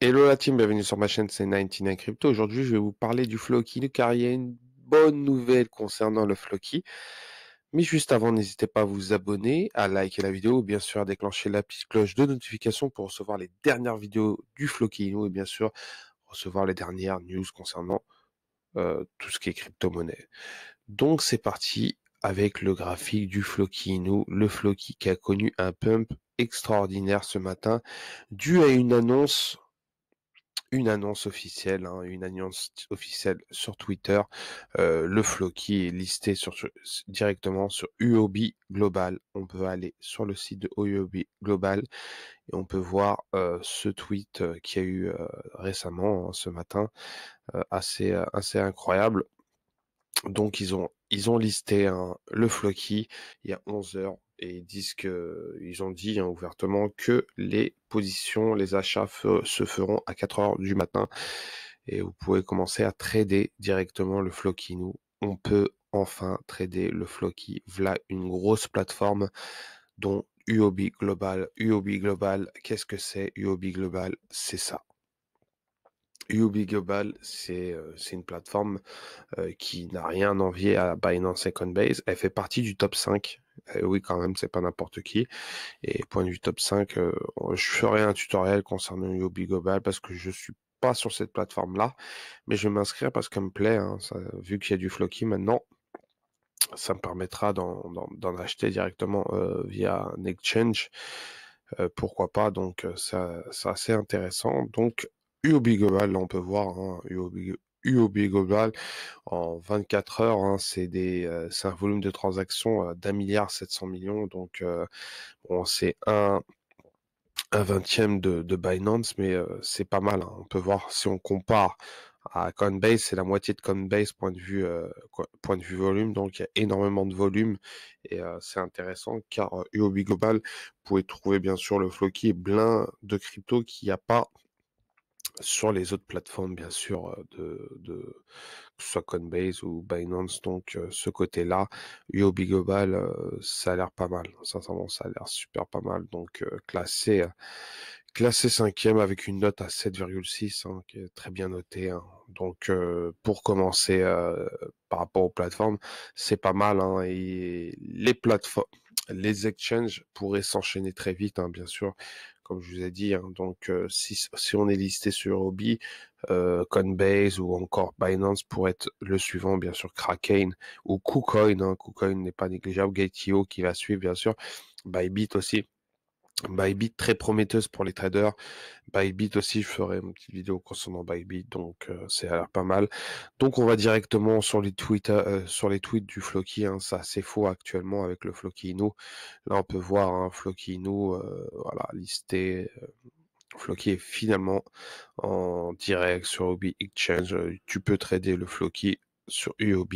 Hello la team, bienvenue sur ma chaîne, c'est 99 Crypto. Aujourd'hui, je vais vous parler du Floki car il y a une bonne nouvelle concernant le Floki. Mais juste avant, n'hésitez pas à vous abonner, à liker la vidéo, bien sûr à déclencher la petite cloche de notification pour recevoir les dernières vidéos du Floki et bien sûr recevoir les dernières news concernant euh, tout ce qui est crypto-monnaie. Donc c'est parti avec le graphique du Floki Inu, le Floki qui a connu un pump extraordinaire ce matin dû à une annonce une annonce officielle, hein, une annonce officielle sur Twitter. Euh, le le qui est listé sur, directement sur UOB Global. On peut aller sur le site de UOB Global et on peut voir euh, ce tweet euh, qui a eu récemment, hein, ce matin, assez, assez incroyable. Donc ils ont ils ont listé le Flocky il y a 11 heures et ils disent que, ils ont dit hein, ouvertement que les positions, les achats se feront à 4 heures du matin et vous pouvez commencer à trader directement le Floki. Nous, on peut enfin trader le Floki. Voilà une grosse plateforme dont UOB Global. UOB Global, qu'est-ce que c'est UOB Global C'est ça. UOB Global, euh, c'est une plateforme euh, qui n'a rien envié à Binance et Coinbase. Elle fait partie du top 5 eh oui, quand même, c'est pas n'importe qui. Et point de vue top 5, euh, je ferai un tutoriel concernant Yobi Global parce que je suis pas sur cette plateforme-là, mais je vais m'inscrire parce qu'elle me plaît. Hein. vu qu'il y a du Floki maintenant, ça me permettra d'en acheter directement via un exchange. pourquoi pas, donc ça c'est assez intéressant. Donc UOB Global, on peut voir hein, UOB, Global en 24 heures, hein, euh, c'est un volume de transactions euh, d'un milliard 700 millions, donc euh, c'est un, vingtième de, Binance, mais c'est pas mal. Hein. On peut voir si on compare à Coinbase, c'est la moitié de Coinbase point de vue point de vue volume, donc il y a énormément de volume et c'est intéressant car UOB Global vous pouvez trouver bien sûr le flow qui plein de crypto qu'il n'y a pas sur les autres plateformes, bien sûr, euh, de, de que ce soit Coinbase ou Binance. Donc, euh, ce côté-là, Yobi Global, euh, ça a l'air pas mal. Sincèrement, ça a l'air super pas mal. Donc, classé, classé cinquième avec une note à 7,6, hein, qui est très bien notée. Hein. Donc, pour commencer, par rapport aux plateformes, c'est pas mal. Hein, les plateformes, les exchanges pourraient s'enchaîner très vite, bien sûr comme je vous ai dit. Hein, donc, euh, si, si, on est listé sur Obi, euh, Coinbase ou encore Binance pour être le suivant, bien sûr, Kraken ou KuCoin. Hein. KuCoin n'est pas négligeable. Gate.io qui va suivre, bien sûr. Bybit aussi Bybit très prometteuse pour les traders. Bybit aussi, je ferai une petite vidéo concernant Bybit, donc euh, l'air pas mal. Donc on va directement sur les tweets, euh, sur les tweets du Floki. Hein, ça c'est faux actuellement avec le Floki Inu. Là on peut voir hein, Floki euh, voilà listé. Euh, Floki est finalement en direct sur Obi Exchange. Tu peux trader le Floki sur UOB.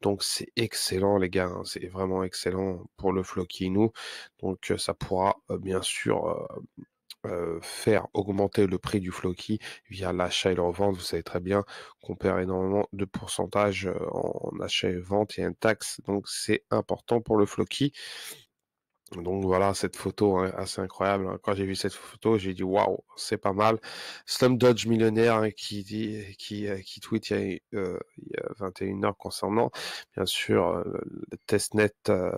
Donc c'est excellent les gars, hein, c'est vraiment excellent pour le nous. Donc euh, ça pourra euh, bien sûr euh, faire augmenter le prix du Floki via l'achat et la revente. Vous savez très bien qu'on perd énormément de pourcentage en achat et vente et un taxe. Donc c'est important pour le Floki. Donc voilà cette photo hein, assez incroyable. Hein. Quand j'ai vu cette photo, j'ai dit waouh, c'est pas mal. Slum Dodge millionnaire hein, qui dit, qui euh, qui tweet il y, a, euh, il y 21 heures concernant bien sûr euh, le testnet euh,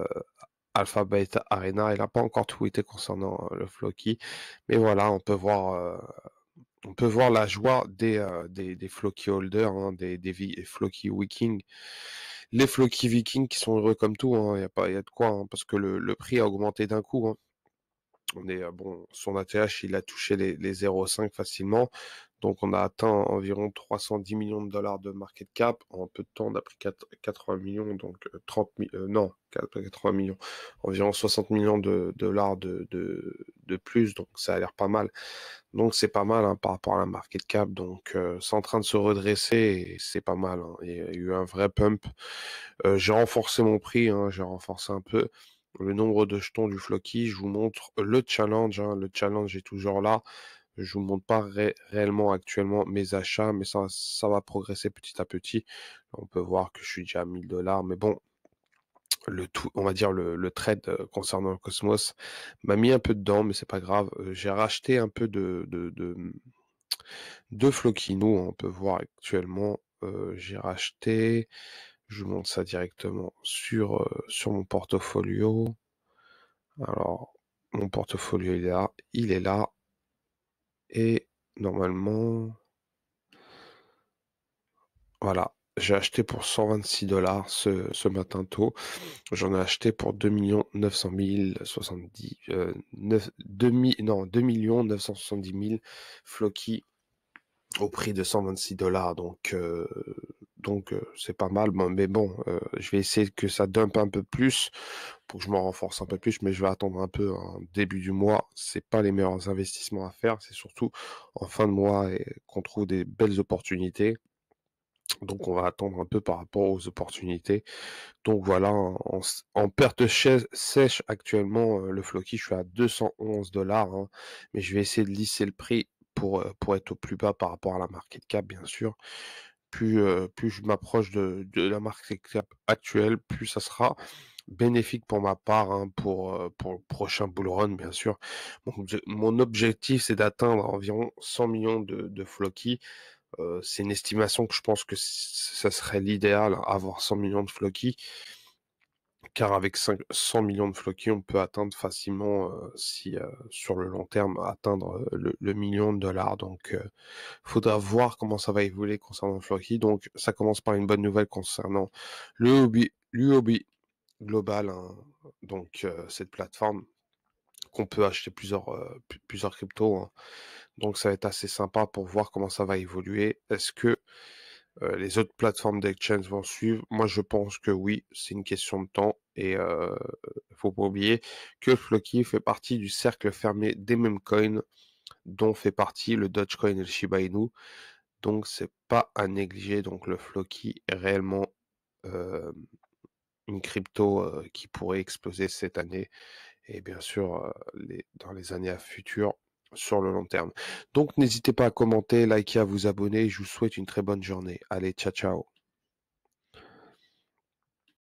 Alpha Arena. Il n'a pas encore tweeté concernant le Floki, mais voilà, on peut voir on peut voir la joie des des, des Floki holders, hein, des des Floki Wiking les Floki Vikings qui sont heureux comme tout. Hein, il y, a pas, y a de quoi, hein, parce que le, le, prix a augmenté d'un coup. Hein. On est, euh, bon, son ATH, il a touché les, les 0,5 facilement. Donc on a atteint environ 310 millions de dollars de market cap. En peu de temps, on a pris 80 millions, donc 30 euh, millions, euh, non, 80 millions, environ 60 millions de, dollars de, de, plus, donc ça a l'air pas mal. Donc c'est pas mal hein, par rapport à la market cap, donc euh, c'est en train de se redresser, c'est pas mal. Hein. Il y a eu un vrai pump. j'ai renforcé mon prix, hein. j'ai renforcé un peu le nombre de jetons du Flocky. Je vous montre le challenge, le challenge est toujours là. Je vous montre pas réellement actuellement mes achats, mais ça, va progresser petit à petit. On peut voir que je suis déjà à 1000 dollars, mais bon, le tout, on va dire le, le trade euh, concernant le Cosmos m'a mis un peu dedans, mais c'est pas grave. Euh, j'ai racheté un peu de de, Flokino, on peut voir actuellement. Euh, j'ai racheté, je vous montre ça directement sur sur mon portfolio. Alors mon portfolio est là, il est là. Et normalement, voilà, j'ai acheté pour 126 dollars ce, ce, matin tôt. J'en ai acheté pour 2 900 000 70, euh, 9, 2, non, 2 970 000 Floki au prix de 126 dollars. Donc, euh, donc c'est pas mal, mais bon, je vais essayer que ça dump un peu plus pour que je m'en renforce un peu plus, mais je vais attendre un peu en début du mois. C'est pas les meilleurs investissements à faire, c'est surtout en fin de mois qu'on trouve des belles opportunités. Donc on va attendre un peu par rapport aux opportunités. Donc voilà, en, perte sèche actuellement, le Floki, je suis à 211 dollars, hein, mais je vais essayer de lisser le prix pour, pour être au plus bas par rapport à la market cap, bien sûr. Euh, plus, je m'approche de, la marque actuelle, plus ça sera bénéfique pour ma part, hein, pour, euh, pour le prochain bull run, bien sûr. Mon, objectif, c'est d'atteindre environ 100 millions de, de euh, c'est une estimation que je pense que ça serait l'idéal, hein, avoir 100 millions de floquis car avec 100 millions de floki, on peut atteindre facilement, si sur le long terme, atteindre le, million de dollars. Donc, il faudra voir comment ça va évoluer concernant floki. Donc, ça commence par une bonne nouvelle concernant le hobby, le global, hein. donc cette plateforme qu'on peut acheter plusieurs, plusieurs cryptos. Hein. Donc, ça va être assez sympa pour voir comment ça va évoluer. Est-ce que euh, les autres plateformes d'exchange vont suivre. Moi, je pense que oui, c'est une question de temps. Et il ne faut pas oublier que Floki fait partie du cercle fermé des mêmes coins, dont fait partie le Dogecoin et le Shiba Inu. Donc, c'est pas à négliger. Donc, le Floki est réellement une crypto qui pourrait exploser cette année. Et bien sûr, dans les années à futures, sur le long terme. Donc n'hésitez pas à commenter, liker, à vous abonner. Je vous souhaite une très bonne journée. Allez, ciao ciao.